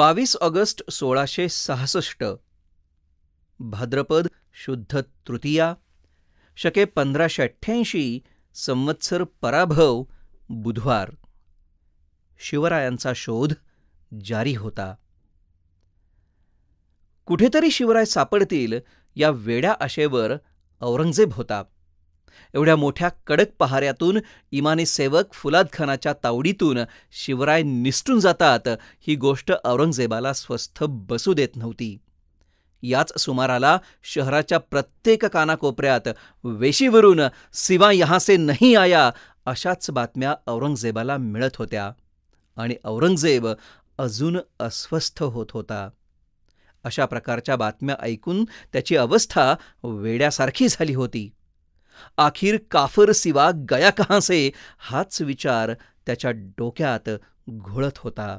बावीस ऑगस्ट सोळाशे सहासष्ट भाद्रपद शुद्ध तृतीया शके पंधराशे अठ्ठ्याऐंशी संवत्सर पराभव बुधवार शिवरायांचा शोध जारी होता कुठेतरी शिवराय सापडतील या वेड्या आशेवर औरंगजेब होता एवढ्या मोठ्या कडक पहाऱ्यातून इमानी सेवक फुलाद खानाच्या तावडीतून शिवराय निसटून जातात ही गोष्ट औरंगजेबाला स्वस्थ बसू देत नव्हती याच सुमाराला शहराच्या प्रत्येक कानाकोपऱ्यात वेशीवरून सिवा से नाही आया अशाच बातम्या औरंगजेबाला मिळत होत्या आणि औरंगजेब अजून अस्वस्थ होत होता अशा प्रकारच्या बातम्या ऐकून त्याची अवस्था वेड्यासारखी झाली होती आखिर काफर सिवा गया कहां से हाच विचार त्याच्या डोक्यात घोळत होता